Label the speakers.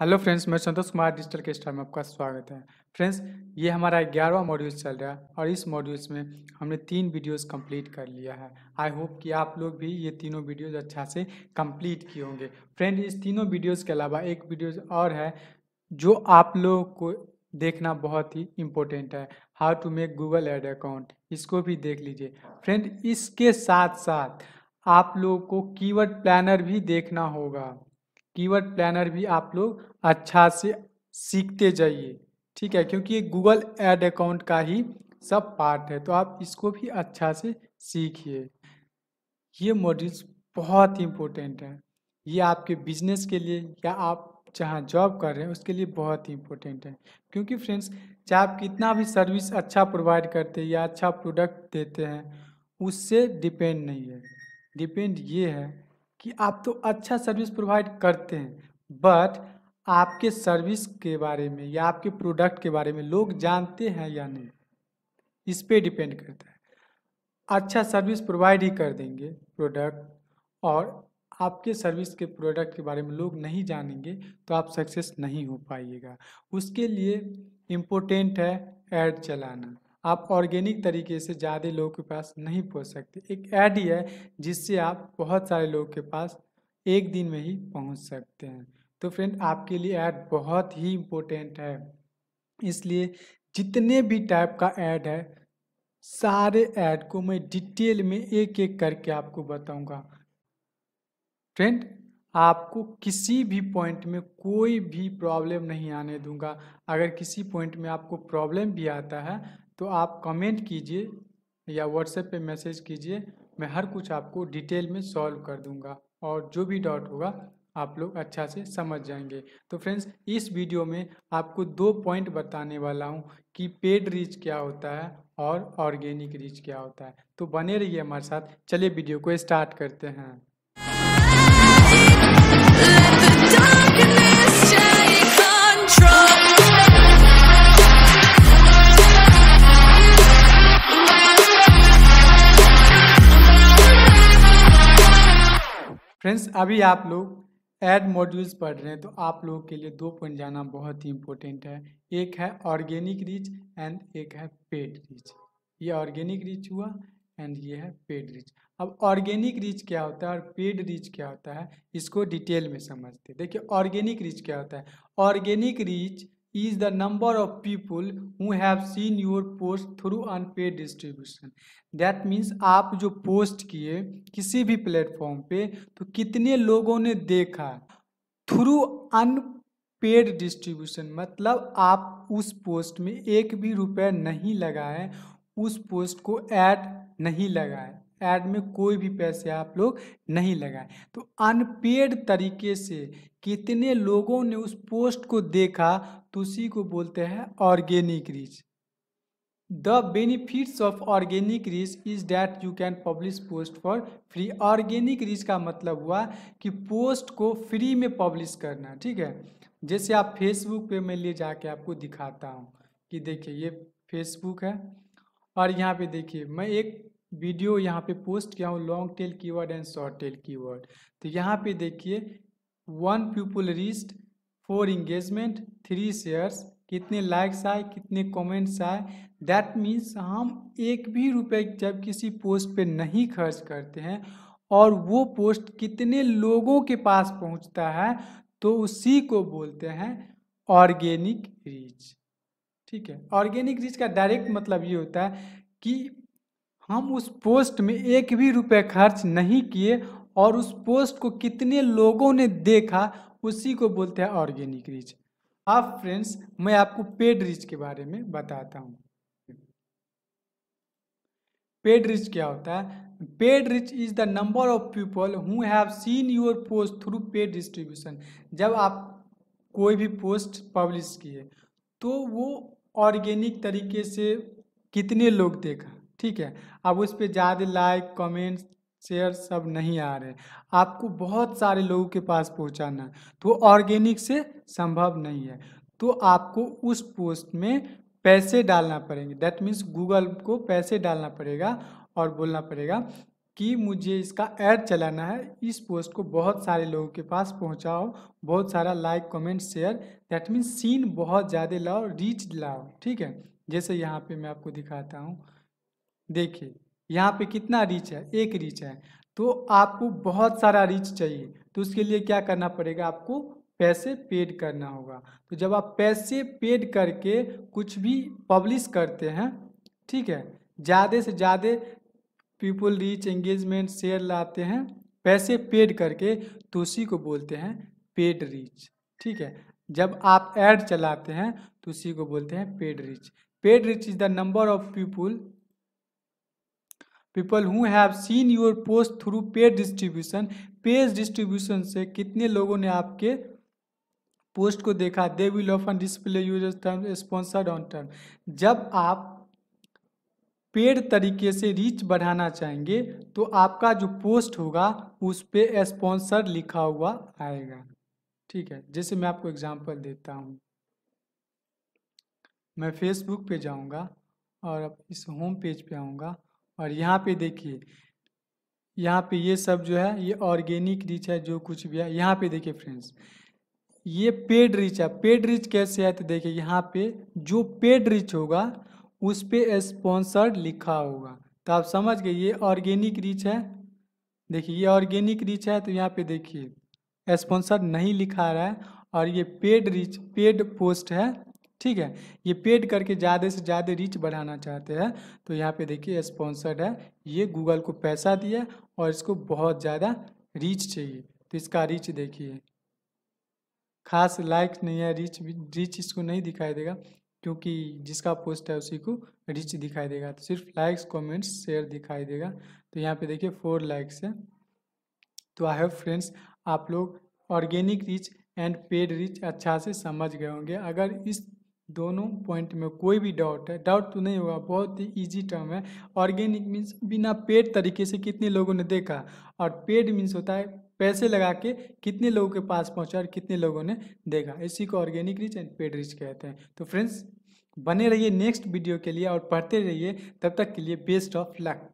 Speaker 1: hello friends मैं Santosh Kumar digital के star में आपका स्वागत है फ्रेंड्स ये हमारा ग्यारहवा मॉड्यूल चल रहा है और इस मॉड्यूल्स में हमने तीन वीडियोस कंप्लीट कर लिया है आई होप कि आप लोग भी ये तीनों वीडियोस अच्छा से कंप्लीट किए होंगे फ्रेंड इस तीनों वीडियोस के अलावा एक वीडियो और है जो आप लोगों को देखना बहुत ही इम्पोर्टेंट है how to make Google ad account इसको भी देख लीजिए फ्रेंड इसके साथ साथ आप लोगों को कीवर्ड प्लानर भी देखना होगा कीवर्ड प्लानर भी आप लोग अच्छा से सीखते जाइए ठीक है क्योंकि ये गूगल एड अकाउंट का ही सब पार्ट है तो आप इसको भी अच्छा से सीखिए ये मॉड्यूल्स बहुत इम्पोर्टेंट है ये आपके बिजनेस के लिए या आप जहाँ जॉब कर रहे हैं उसके लिए बहुत ही इम्पोर्टेंट है क्योंकि फ्रेंड्स चाहे आप कितना भी सर्विस अच्छा प्रोवाइड करते हैं या अच्छा प्रोडक्ट देते हैं उससे डिपेंड नहीं है डिपेंड ये है कि आप तो अच्छा सर्विस प्रोवाइड करते हैं बट आपके सर्विस के बारे में या आपके प्रोडक्ट के बारे में लोग जानते हैं या नहीं इस पर डिपेंड करता है अच्छा सर्विस प्रोवाइड ही कर देंगे प्रोडक्ट और आपके सर्विस के प्रोडक्ट के बारे में लोग नहीं जानेंगे तो आप सक्सेस नहीं हो पाइएगा उसके लिए इम्पोर्टेंट है एड चलाना आप ऑर्गेनिक तरीके से ज़्यादा लोगों के पास नहीं पहुंच सकते एक ऐड ही है जिससे आप बहुत सारे लोगों के पास एक दिन में ही पहुंच सकते हैं तो फ्रेंड आपके लिए ऐड बहुत ही इम्पोर्टेंट है इसलिए जितने भी टाइप का ऐड है सारे ऐड को मैं डिटेल में एक एक करके आपको बताऊंगा फ्रेंड आपको किसी भी पॉइंट में कोई भी प्रॉब्लम नहीं आने दूंगा अगर किसी पॉइंट में आपको प्रॉब्लम भी आता है तो आप कमेंट कीजिए या व्हाट्सएप पे मैसेज कीजिए मैं हर कुछ आपको डिटेल में सॉल्व कर दूंगा और जो भी डाउट होगा आप लोग अच्छा से समझ जाएंगे तो फ्रेंड्स इस वीडियो में आपको दो पॉइंट बताने वाला हूँ कि पेड रीच क्या होता है और ऑर्गेनिक रीच क्या होता है तो बने रहिए हमारे साथ चलिए वीडियो को स्टार्ट करते हैं फ्रेंड्स अभी आप लोग एड मॉड्यूल्स पढ़ रहे हैं तो आप लोगों के लिए दो पॉइंट जाना बहुत ही इम्पोर्टेंट है एक है ऑर्गेनिक रीच एंड एक है पेड रीच ये ऑर्गेनिक रीच हुआ एंड ये है पेड रीच अब ऑर्गेनिक रीच क्या होता है और पेड रीच क्या होता है इसको डिटेल में समझते देखिए ऑर्गेनिक रीच क्या होता है organic reach is the number of people who have seen your post through unpaid distribution that means आप जो पोस्ट किए किसी भी प्लेटफॉर्म पे तो कितने लोगों ने देखा थ्रू अनपेड डिस्ट्रीब्यूशन मतलब आप उस पोस्ट में एक भी रुपये नहीं लगाए उस पोस्ट को ऐड नहीं लगाए एड में कोई भी पैसे आप लोग नहीं लगाए तो अनपेड तरीके से कितने लोगों ने उस पोस्ट को देखा तो उसी को बोलते हैं organic reach the benefits of organic reach is that you can publish post for free organic reach का मतलब हुआ कि पोस्ट को फ्री में पब्लिश करना ठीक है जैसे आप फेसबुक पे मैं ले जाके आपको दिखाता हूँ कि देखिए ये फेसबुक है और यहाँ पे देखिए मैं एक वीडियो यहाँ पे पोस्ट किया हूँ long tail keyword and short tail keyword तो यहाँ पे देखिए one people reached four engagement three shares कितने लाइक्स आए कितने कमेंट्स आए दैट मीन्स हम एक भी रुपए जब किसी पोस्ट पे नहीं खर्च करते हैं और वो पोस्ट कितने लोगों के पास पहुँचता है तो उसी को बोलते हैं ऑर्गेनिक रीच ठीक है ऑर्गेनिक रीच का डायरेक्ट मतलब ये होता है कि हम उस पोस्ट में एक भी रुपये खर्च नहीं किए और उस पोस्ट को कितने लोगों ने देखा उसी को बोलते हैं ऑर्गेनिक रीच अब फ्रेंड्स मैं आपको पेड रीच के बारे में बताता हूँ पेड रिच क्या होता है paid reach is the number of people who have seen your post through paid distribution जब आप कोई भी पोस्ट पब्लिश किए तो वो ऑर्गेनिक तरीके से कितने लोग देखा ठीक है अब उस पर ज़्यादा लाइक कमेंट्स शेयर सब नहीं आ रहे आपको बहुत सारे लोगों के पास पहुंचाना तो ऑर्गेनिक से संभव नहीं है तो आपको उस पोस्ट में पैसे डालना पड़ेंगे दैट मीन्स गूगल को पैसे डालना पड़ेगा और बोलना पड़ेगा कि मुझे इसका ऐड चलाना है इस पोस्ट को बहुत सारे लोगों के पास पहुंचाओ बहुत सारा like comment share that means seen बहुत ज़्यादा लाओ रीच लाओ ठीक है जैसे यहाँ पे मैं आपको दिखाता हूँ देखिए यहाँ पे कितना रिच है एक रिच है तो आपको बहुत सारा रिच चाहिए तो उसके लिए क्या करना पड़ेगा आपको पैसे पेड करना होगा तो जब आप पैसे पेड करके कुछ भी पब्लिश करते हैं ठीक है ज़्यादा से ज़्यादा पीपल रीच एंगेजमेंट शेयर लाते हैं पैसे पेड करके तो उसी को बोलते हैं पेड रीच ठीक है जब आप एड चलाते हैं तो उसी को बोलते हैं paid reach paid reach is the number of people people who have seen your post through paid distribution page distribution से कितने लोगों ने आपके पोस्ट को देखा they will often display use term sponsored on term जब आप पेड तरीके से रीच बढ़ाना चाहेंगे तो आपका जो पोस्ट होगा उस पर स्पॉन्सर लिखा हुआ आएगा ठीक है जैसे मैं आपको एग्जांपल देता हूँ मैं फेसबुक पे जाऊँगा और इस होम पेज पे आऊँगा और यहाँ पे देखिए यहाँ पे ये सब जो है ये ऑर्गेनिक रिच है जो कुछ भी है यहाँ पे देखिए फ्रेंड्स ये पेड रिच है पेड रिच कैसे है तो देखिए यहाँ पे जो पेड रिच होगा उस पर स्पॉन्सर्ड लिखा होगा तो आप समझ गए ये ऑर्गेनिक रिच है देखिए ये ऑर्गेनिक रिच है तो यहाँ पे देखिए स्पॉन्सर नहीं लिखा रहा है और ये पेड रिच पेड पोस्ट है ठीक है ये पेड करके ज़्यादा से ज़्यादा रीच बढ़ाना चाहते हैं तो यहाँ पे देखिए स्पॉन्सर्ड है ये गूगल को पैसा दिया और इसको बहुत ज़्यादा रीच चाहिए तो इसका रीच देखिए खास लाइक नहीं है रीच रीच इसको नहीं दिखाई देगा क्योंकि जिसका पोस्ट है उसी को रीच दिखाई देगा तो सिर्फ लाइक्स कॉमेंट्स शेयर दिखाई देगा तो यहाँ पे देखिए फोर लाइक्स है तो आई हैव फ्रेंड्स आप लोग organic reach and paid reach अच्छा से समझ गए होंगे अगर इस दोनों पॉइंट में कोई भी डाउट है डाउट तो नहीं होगा बहुत ही ईजी टर्म है ऑर्गेनिक मीन्स बिना पेड तरीके से कितने लोगों ने देखा और पेड मीन्स होता है पैसे लगा के कितने लोगों के पास पहुंचा और कितने लोगों ने देखा इसी को organic reach and paid reach कहते हैं तो फ्रेंड्स बने रहिए नेक्स्ट वीडियो के लिए और पढ़ते रहिए तब तक के लिए बेस्ट ऑफ लक